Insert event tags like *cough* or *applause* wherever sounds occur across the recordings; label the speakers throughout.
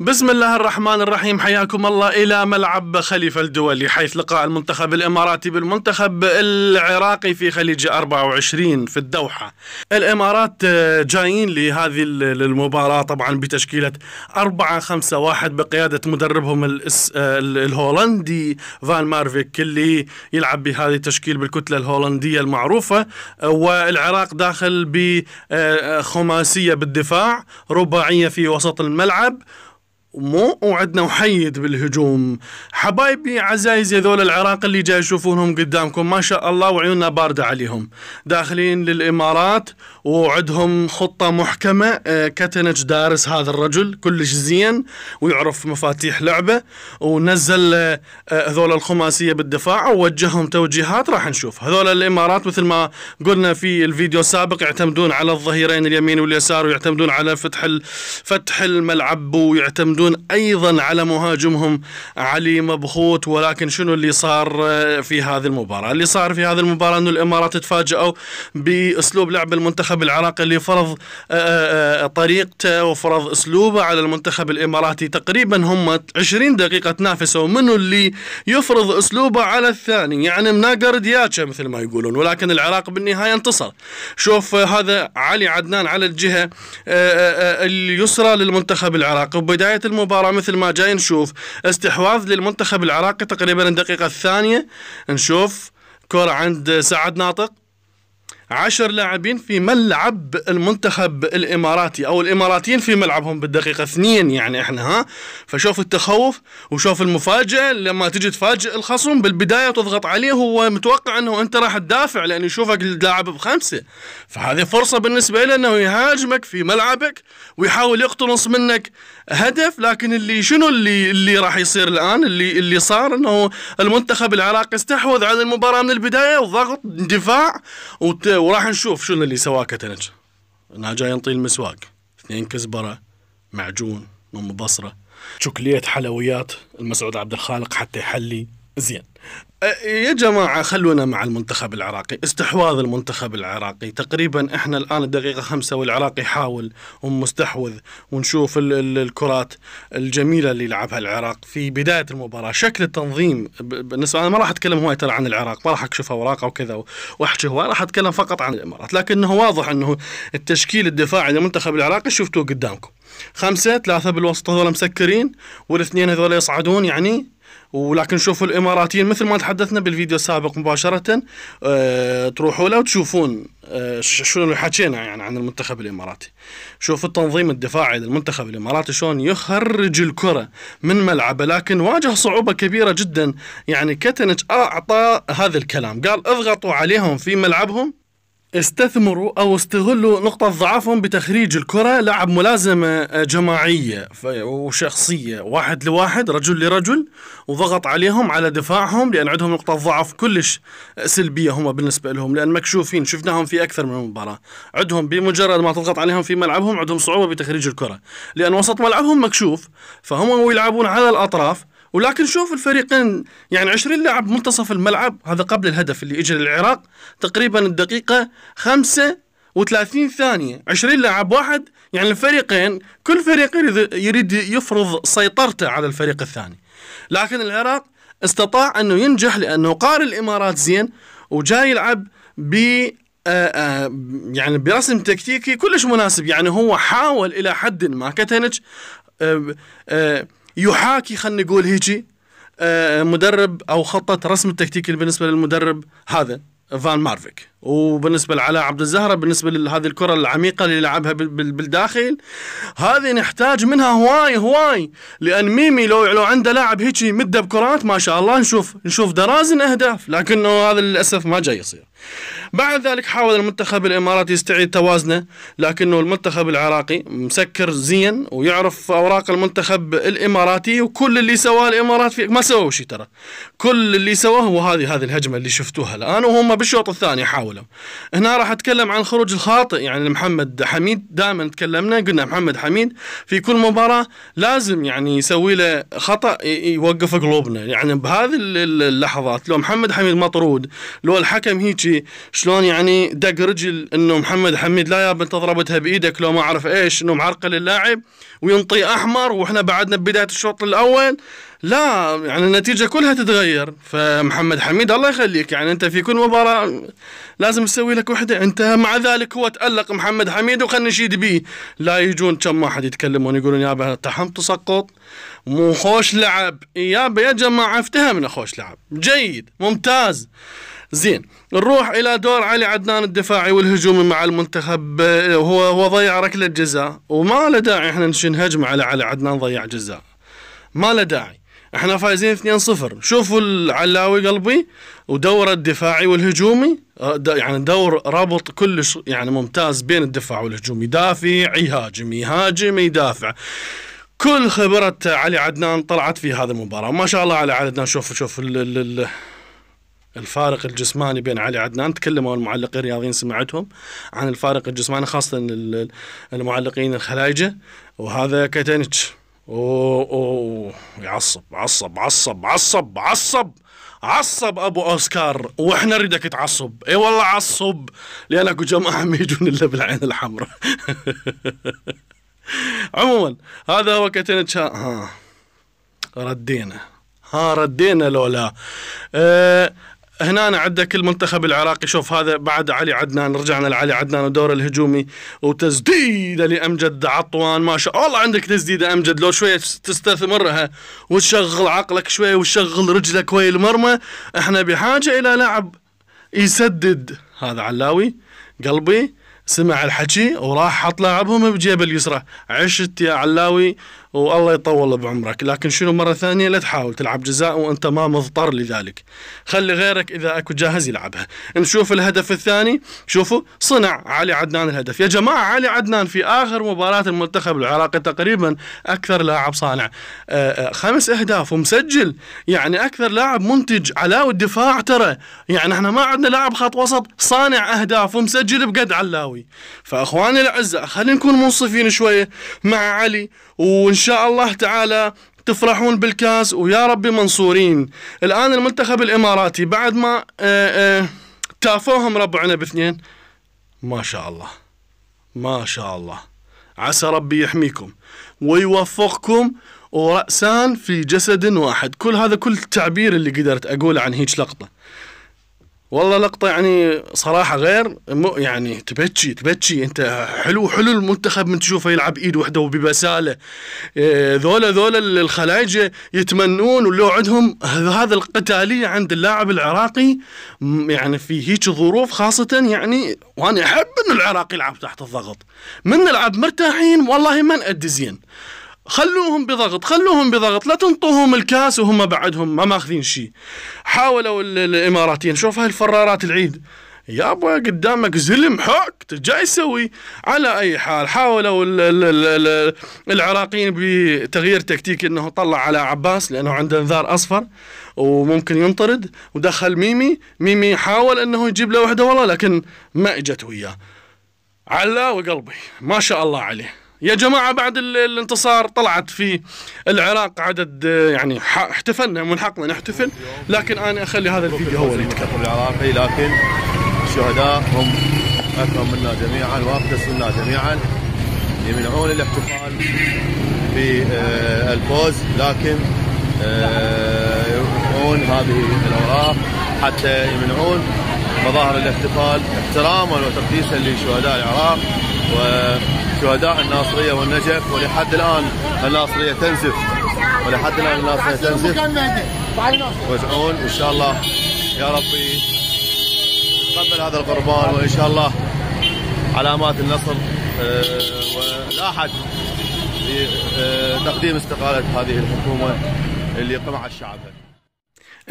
Speaker 1: بسم الله الرحمن الرحيم حياكم الله إلى ملعب خليفة الدولي حيث لقاء المنتخب الإماراتي بالمنتخب العراقي في خليج 24 في الدوحة الإمارات جايين لهذه المباراة طبعا بتشكيلة 4 5 1 بقيادة مدربهم الهولندي فان مارفيك اللي يلعب بهذه التشكيل بالكتلة الهولندية المعروفة والعراق داخل بخماسية بالدفاع رباعية في وسط الملعب مو وعدنا وحيد بالهجوم حبايبي عزايزي ذول العراق اللي جاي يشوفونهم قدامكم ما شاء الله وعيوننا باردة عليهم داخلين للإمارات وعندهم خطة محكمة آه، كتنج دارس هذا الرجل كلش زين ويعرف مفاتيح لعبة ونزل آه، آه، هذول الخماسية بالدفاع ووجههم توجيهات راح نشوف هذول الإمارات مثل ما قلنا في الفيديو السابق يعتمدون على الظهيرين اليمين واليسار ويعتمدون على فتح فتح الملعب ويعتمدون يعتمدون ايضا على مهاجمهم علي مبخوت ولكن شنو اللي صار آه، في هذه المباراه؟ اللي صار في هذه المباراه انه الامارات تفاجئوا باسلوب لعب المنتخب العراقي اللي فرض آه، آه، طريقته وفرض اسلوبه على المنتخب الاماراتي تقريبا هم 20 دقيقه تنافسوا منو اللي يفرض اسلوبه على الثاني يعني مناقر دياشه مثل ما يقولون ولكن العراق بالنهايه انتصر شوف هذا علي عدنان على الجهه اليسرى للمنتخب العراقي وبدايه المباراة مثل ما جاي نشوف استحواذ للمنتخب العراقي تقريبا الدقيقة الثانية نشوف كرة عند سعد ناطق عشر لاعبين في ملعب المنتخب الاماراتي او الاماراتيين في ملعبهم بالدقيقه اثنين يعني احنا ها فشوف التخوف وشوف المفاجاه لما تجي تفاجئ الخصم بالبدايه وتضغط عليه هو متوقع انه انت راح تدافع لان يشوفك اللاعب بخمسه فهذه فرصه بالنسبه له انه يهاجمك في ملعبك ويحاول يقتنص منك هدف لكن اللي شنو اللي اللي راح يصير الان اللي اللي صار انه المنتخب العراقي استحوذ على المباراه من البدايه وضغط دفاع وت وراح نشوف شنو اللي سواه كتنج انها جاي ينطي المسواق اثنين كزبره معجون من بصره شكلية حلويات المسعود عبد الخالق حتى يحلي زين أه، يا جماعة خلونا مع المنتخب العراقي استحواذ المنتخب العراقي تقريبا احنا الآن الدقيقة خمسة والعراقي حاول ومستحوذ ونشوف ال ال الكرات الجميلة اللي لعبها العراق في بداية المباراة شكل التنظيم بالنسبة أنا ما راح أتكلم هواي ترى عن العراق ما راح أكشف أوراقه وكذا وأحكي هواي راح أتكلم فقط عن الإمارات لكنه واضح أنه التشكيل الدفاعي للمنتخب العراقي شفتوه قدامكم خمسة ثلاثة بالوسط هذول مسكرين والاثنين هذول يصعدون يعني ولكن شوفوا الاماراتيين مثل ما تحدثنا بالفيديو السابق مباشره أه تروحوا له وتشوفون أه شنو حكينا يعني عن المنتخب الاماراتي شوفوا التنظيم الدفاعي للمنتخب الاماراتي شلون يخرج الكره من ملعبه لكن واجه صعوبه كبيره جدا يعني كتنج اعطى هذا الكلام قال اضغطوا عليهم في ملعبهم استثمروا او استغلوا نقطة ضعفهم بتخريج الكرة لعب ملازمة آه، جماعية وشخصية واحد لواحد رجل لرجل وضغط عليهم على دفاعهم لان عندهم نقطة ضعف كلش آه، سلبية هم بالنسبة لهم لان مكشوفين شفناهم في اكثر من مباراة عندهم بمجرد ما تضغط عليهم في ملعبهم عندهم صعوبة بتخريج الكرة لان وسط ملعبهم مكشوف فهم ويلعبون على الاطراف ولكن شوف الفريقين يعني 20 لاعب منتصف الملعب هذا قبل الهدف اللي اجى للعراق تقريبا الدقيقه 35 ثانيه 20 لاعب واحد يعني الفريقين كل فريق يريد يفرض سيطرته على الفريق الثاني لكن العراق استطاع انه ينجح لانه قاري الامارات زين وجاي يلعب ب آه، آه، يعني برسم تكتيكي كلش مناسب يعني هو حاول الى حد ما كتنج آآ آه، آآ يحاكي خلينا نقول هيجي آه، مدرب او خطه رسم التكتيكي بالنسبه للمدرب هذا فان مارفيك وبالنسبه لعلاء عبد الزهره بالنسبه لهذه الكره العميقه اللي لعبها بالداخل هذه نحتاج منها هواي هواي لان ميمي لو لو عنده لاعب هيك مده بكرات ما شاء الله نشوف نشوف درازن اهداف لكنه هذا للاسف ما جاي يصير بعد ذلك حاول المنتخب الاماراتي يستعيد توازنه لكنه المنتخب العراقي مسكر زين ويعرف اوراق المنتخب الاماراتي وكل اللي سواه الامارات في ما سووا شيء ترى كل اللي سواه هو هذه هذه الهجمه اللي شفتوها الان وهم بالشوط الثاني حاول حولهم هنا راح اتكلم عن خروج الخاطئ يعني محمد حميد دائما تكلمنا قلنا محمد حميد في كل مباراه لازم يعني يسوي له خطا يوقف قلوبنا يعني بهذه اللحظات لو محمد حميد مطرود لو الحكم هيجي شلون يعني دق رجل انه محمد حميد لا يا انت ضربتها بايدك لو ما اعرف ايش انه معرقل اللاعب وينطي احمر واحنا بعدنا ببدايه الشوط الاول لا يعني النتيجه كلها تتغير فمحمد حميد الله يخليك يعني انت في كل مباراه لازم تسوي لك وحده انت مع ذلك هو تالق محمد حميد وخلنا نشيد بيه لا يجون كم واحد يتكلمون يقولون يابا تحم تسقط مو خوش لعب يابا يا جماعه افتهمنا خوش لعب جيد ممتاز زين نروح الى دور علي عدنان الدفاعي والهجومي مع المنتخب هو هو ضيع ركله جزاء وما له داعي احنا نهجم على علي عدنان ضيع جزاء ما له داعي احنا فايزين 2-0 شوفوا العلاوي قلبي ودوره الدفاعي والهجومي آه، يعني دور رابط كلش يعني ممتاز بين الدفاع والهجوم يدافع يهاجم يهاجم يدافع كل خبرة علي عدنان طلعت في هذه المباراة ما شاء الله علي عدنان شوف شوف الفارق الجسماني بين علي عدنان تكلموا المعلقين الرياضيين سمعتهم عن الفارق الجسماني خاصة المعلقين الخلايجة وهذا كتنج اوه اوه يعصب عصب عصب عصب عصب عصب ابو اوسكار واحنا نريدك تعصب اي والله عصب لان اكو جماعه ما يجون الا بالعين الحمراء *laughs* عموما هذا هو كاتينا ها ردينا ها ردينا لولا آه، هنا عندك المنتخب العراقي شوف هذا بعد علي عدنان رجعنا لعلي عدنان ودوره الهجومي وتسديده لامجد عطوان ما شاء الله عندك تسديده امجد لو شويه تستثمرها وتشغل عقلك شويه وتشغل رجلك ويا المرمى احنا بحاجه الى لاعب يسدد هذا علاوي قلبي سمع الحكي وراح حط لاعبهم بجيب اليسرى عشت يا علاوي والله يطول بعمرك لكن شنو مرة ثانية لا تحاول تلعب جزاء وانت ما مضطر لذلك خلي غيرك اذا اكو جاهز يلعبها نشوف الهدف الثاني شوفوا صنع علي عدنان الهدف يا جماعة علي عدنان في اخر مباراة المنتخب العراقي تقريبا اكثر لاعب صانع آه، آه، خمس اهداف ومسجل يعني اكثر لاعب منتج علاوي الدفاع ترى يعني احنا ما عندنا لاعب خط وسط صانع اهداف ومسجل بقد علاوي فاخواني الاعزاء خلينا نكون منصفين شوية مع علي ونشوف شاء الله تعالى تفرحون بالكاس ويا ربي منصورين الآن المنتخب الإماراتي بعد ما آه، آه، تافوهم ربعنا باثنين ما شاء الله ما شاء الله عسى ربي يحميكم ويوفقكم ورأسان في جسد واحد كل هذا كل التعبير اللي قدرت أقوله عن هيج لقطة والله لقطة يعني صراحة غير يعني تبكي تبكي انت حلو حلو المنتخب من تشوفه يلعب ايد وحده وببسالة آه، ذولا ذولا الخلايجة يتمنون ولو عندهم هذا القتالية عند اللاعب العراقي يعني في هيك ظروف خاصة يعني وانا احب ان العراق يلعب تحت الضغط من نلعب مرتاحين والله ما نأدي زين خلوهم بضغط خلوهم بضغط لا تنطوهم الكاس وهم بعدهم ما ماخذين شيء حاولوا الاماراتيين شوف هاي الفرارات العيد يا ابا قدامك زلم حق جاي يسوي على اي حال حاولوا ال ال ال العراقيين بتغيير تكتيكي انه طلع على عباس لانه عنده انذار اصفر وممكن ينطرد ودخل ميمي ميمي حاول انه يجيب له وحده والله لكن ما اجت وياه علا وقلبي ما شاء الله عليه يا جماعة بعد الانتصار طلعت في العراق عدد آه، يعني احتفلنا من حقنا نحتفل لكن أنا أخلي هذا الفيديو هو اللي يتكلم العراقي لكن الشهداء هم أكرم منا جميعا وأقدس منا جميعا يمنعون الاحتفال بالفوز آه، لكن آه، يرفعون هذه الأوراق حتى يمنعون مظاهر الاحتفال احتراما وتقديسا لشهداء العراق وشهداء الناصريه والنجف ولحد الان الناصريه تنزف ولحد الان الناصريه تنزف وتعون وان شاء الله يا ربي تقبل هذا القربان وان شاء الله علامات النصر آه، احد لتقديم آه، استقاله هذه الحكومه اللي قمع الشعب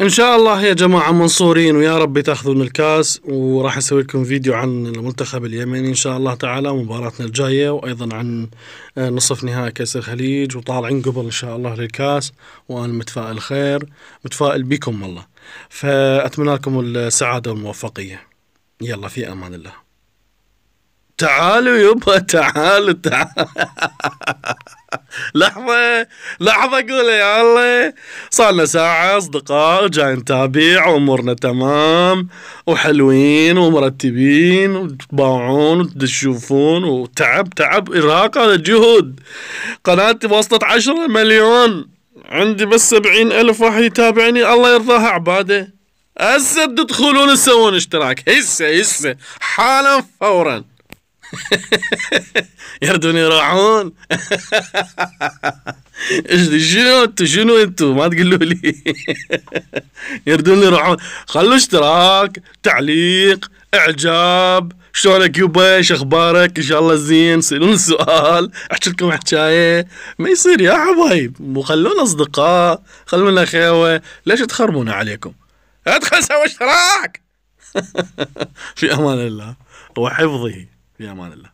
Speaker 1: ان شاء الله يا جماعه منصورين ويا رب تاخذون الكاس وراح اسوي لكم فيديو عن المنتخب اليمني ان شاء الله تعالى ومباراتنا الجايه وايضا عن آه، نصف نهائي كاس الخليج وطالعين قبل ان شاء الله للكاس وانا متفائل خير متفائل بكم والله فاتمنى لكم السعاده والموفقيه يلا في امان الله تعالوا يبا تعالوا تعالوا *laughs* لحظة لحظة قولي يا الله صار لنا ساعة أصدقاء جاي نتابع وأمورنا تمام وحلوين ومرتبين وتباعون وتشوفون وتعب تعب إرهاق هذا جهد قناتي وصلت عشرة مليون عندي بس سبعين ألف واحد يتابعني الله يرضاها عباده هسه تدخلون تسوون اشتراك هسه هسه حالا فورا *laughs* يردون يروحون *laughs* شنو انتو شنو انتو ما تقولوا لي *laughs* يردون يروحون خلوا اشتراك تعليق اعجاب شلونك يبا شو اخبارك ان شاء الله زين سالون سؤال احكي لكم حكايه ما يصير يا حبايب وخلونا اصدقاء خلونا خيوه ليش تخربون عليكم ادخل سوي اشتراك في امان الله وحفظه y amable